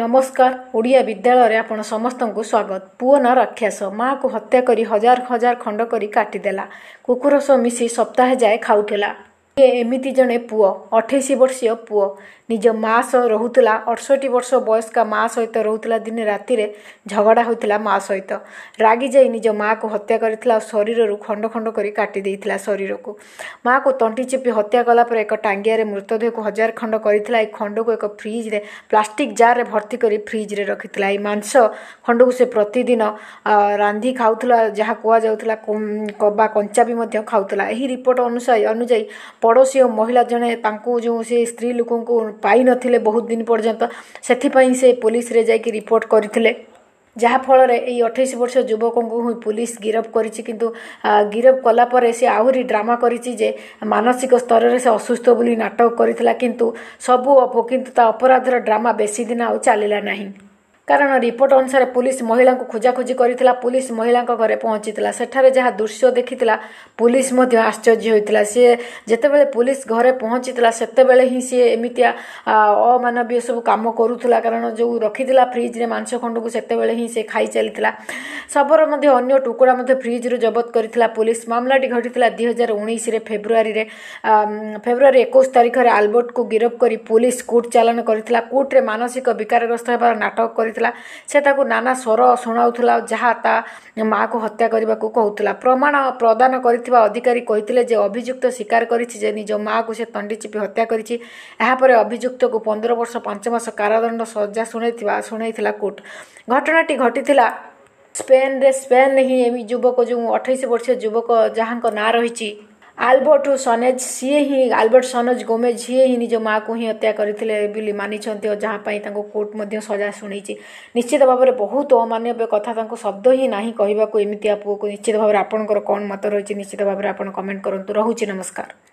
ନମସ୍କାର ଓଡ଼ିଆ ବିଦ୍ୟାଳୟରେ ଆପଣ ସମସ୍ତଙ୍କୁ ସ୍ୱାଗତ ପୁଅ ନାଁ ରାକ୍ଷାସ ମାଆକୁ ହତ୍ୟା କରି ହଜାର ହଜାର ଖଣ୍ଡ କରି କାଟିଦେଲା କୁକୁର ସହ ମିଶି ସପ୍ତାହେ ଯାଏ ଖାଉଥିଲା ସିଏ ଏମିତି ଜଣେ ପୁଅ ଅଠେଇଶ ବର୍ଷୀୟ ପୁଅ ନିଜ ମା ସହ ରହୁଥିଲା ଅଠଷଠି ବର୍ଷ ବୟସ୍କା ମା ସହିତ ରହୁଥିଲା ଦିନେ ରାତିରେ ଝଗଡ଼ା ହୋଇଥିଲା ମା ସହିତ ରାଗି ଯାଇ ନିଜ ମାଆକୁ ହତ୍ୟା କରିଥିଲା ଆଉ ଶରୀରରୁ ଖଣ୍ଡ ଖଣ୍ଡ କରି କାଟି ଦେଇଥିଲା ଶରୀରକୁ ମାଆକୁ ତଣ୍ଟି ଚିପି ହତ୍ୟା କଲା ପରେ ଏକ ଟାଙ୍ଗିଆରେ ମୃତଦେହକୁ ହଜାର ଖଣ୍ଡ କରିଥିଲା ଏହି ଖଣ୍ଡକୁ ଏକ ଫ୍ରିଜ୍ରେ ପ୍ଲାଷ୍ଟିକ୍ ଜାର୍ରେ ଭର୍ତ୍ତି କରି ଫ୍ରିଜ୍ରେ ରଖିଥିଲା ଏହି ମାଂସ ଖଣ୍ଡକୁ ସେ ପ୍ରତିଦିନ ରାନ୍ଧି ଖାଉଥିଲା ଯାହା କୁହାଯାଉଥିଲା ବା କଞ୍ଚା ବି ମଧ୍ୟ ଖାଉଥିଲା ଏହି ରିପୋର୍ଟ ଅନୁସାରେ ଅନୁଯାୟୀ ପଡ଼ୋଶୀ ମହିଳା ଜଣେ ତାଙ୍କୁ ଯେଉଁ ସେ ସ୍ତ୍ରୀ ଲୋକଙ୍କୁ ପାଇନଥିଲେ ବହୁତ ଦିନ ପର୍ଯ୍ୟନ୍ତ ସେଥିପାଇଁ ସେ ପୋଲିସରେ ଯାଇକି ରିପୋର୍ଟ କରିଥିଲେ ଯାହାଫଳରେ ଏଇ ଅଠେଇଶ ବର୍ଷ ଯୁବକଙ୍କୁ ହିଁ ପୋଲିସ ଗିରଫ କରିଛି କିନ୍ତୁ ଗିରଫ କଲା ପରେ ସେ ଆହୁରି ଡ୍ରାମା କରିଛି ଯେ ମାନସିକ ସ୍ତରରେ ସେ ଅସୁସ୍ଥ ବୋଲି ନାଟକ କରିଥିଲା କିନ୍ତୁ ସବୁ କିନ୍ତୁ ତା ଅପରାଧର ଡ୍ରାମା ବେଶୀ ଦିନ ଆଉ ଚାଲିଲା ନାହିଁ କାରଣ ରିପୋର୍ଟ ଅନୁସାରେ ପୁଲିସ ମହିଳାଙ୍କୁ ଖୋଜାଖୋଜି କରିଥିଲା ପୁଲିସ ମହିଳାଙ୍କ ଘରେ ପହଞ୍ଚିଥିଲା ସେଠାରେ ଯାହା ଦୃଶ୍ୟ ଦେଖିଥିଲା ପୁଲିସ ମଧ୍ୟ ଆଶ୍ଚର୍ଯ୍ୟ ହୋଇଥିଲା ସିଏ ଯେତେବେଳେ ପୁଲିସ ଘରେ ପହଞ୍ଚିଥିଲା ସେତେବେଳେ ହିଁ ସିଏ ଏମିତିଆ ଅମାନବୀୟ ସବୁ କାମ କରୁଥିଲା କାରଣ ଯେଉଁ ରଖିଥିଲା ଫ୍ରିଜ୍ରେ ମାଂସ ଖଣ୍ଡକୁ ସେତେବେଳେ ହିଁ ସେ ଖାଇ ଚାଲିଥିଲା ଶବର ମଧ୍ୟ ଅନ୍ୟ ଟୁକୁଡ଼ା ମଧ୍ୟ ଫ୍ରିଜ୍ରୁ ଜବତ କରିଥିଲା ପୁଲିସ୍ ମାମଲାଟି ଘଟିଥିଲା ଦୁଇ ହଜାର ଉଣେଇଶରେ ଫେବୃଆରୀରେ ଫେବୃଆରୀ ଏକୋଇଶ ତାରିଖରେ ଆଲବର୍ଟକୁ ଗିରଫ କରି ପୁଲିସ୍ କୋର୍ଟ ଚାଲାଣ କରିଥିଲା କୋର୍ଟରେ ମାନସିକ ବିକାରଗ୍ରସ୍ତ ହେବାର ନାଟକ କରିଥିଲା ସେ ତାକୁ ନାନା ସ୍ୱର ଶୁଣାଉଥିଲା ଯାହା ତା ମାଆକୁ ହତ୍ୟା କରିବାକୁ କହୁଥିଲା ପ୍ରମାଣ ପ୍ରଦାନ କରିଥିବା ଅଧିକାରୀ କହିଥିଲେ ଯେ ଅଭିଯୁକ୍ତ ସ୍ୱୀକାର କରିଛି ଯେ ନିଜ ମାଆକୁ ସେ ତଣ୍ଡି ଚିପି ହତ୍ୟା କରିଛି ଏହାପରେ ଅଭିଯୁକ୍ତକୁ ପନ୍ଦର ବର୍ଷ ପାଞ୍ଚ ମାସ କାରାଦଣ୍ଡ ସଜା ଶୁଣାଇଥିବା ଶୁଣାଇଥିଲା କୋର୍ଟ ଘଟଣାଟି ଘଟିଥିଲା ସ୍ପେନ୍ରେ ସ୍ପେନ୍ ହିଁ ଏମି ଯୁବକ ଯେଉଁ ଅଠେଇଶ ବର୍ଷୀୟ ଯୁବକ ଯାହାଙ୍କ ନାଁ ରହିଛି ଆଲବର୍ଟ ସନେଜ ସିଏ ହିଁ ଆଲବର୍ଟ ସନେଜ ଗୋମେଜ ସିଏ ହିଁ ନିଜ ମାଆକୁ ହିଁ ହତ୍ୟା କରିଥିଲେ ବୋଲି ମାନିଛନ୍ତି ଓ ଯାହା ପାଇଁ ତାଙ୍କୁ କୋର୍ଟ ମଧ୍ୟ ସଜା ଶୁଣେଇଛି ନିଶ୍ଚିତ ଭାବରେ ବହୁତ ଅମାନବ୍ୟ କଥା ତାଙ୍କୁ ଶବ୍ଦ ହିଁ ନାହିଁ କହିବାକୁ ଏମିତିଆ ପୁଅକୁ ନିଶ୍ଚିତ ଭାବରେ ଆପଣଙ୍କର କ'ଣ ମତ ରହିଛି ନିଶ୍ଚିତ ଭାବରେ ଆପଣ କମେଣ୍ଟ କରନ୍ତୁ ରହୁଛି ନମସ୍କାର